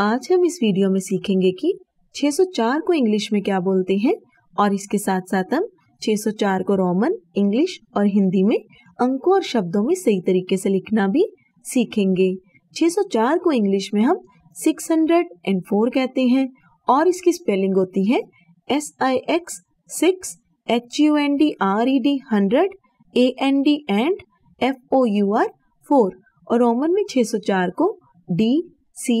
आज हम इस वीडियो में सीखेंगे कि 604 को इंग्लिश में क्या बोलते हैं और इसके साथ साथ हम 604 को रोमन इंग्लिश और हिंदी में अंकों और शब्दों में सही तरीके से लिखना भी सीखेंगे 604 को इंग्लिश में हम 604 कहते हैं और इसकी स्पेलिंग होती है S I X six H U N D R E D hundred A N D and F O U R four और रोमन में 604 को डी सी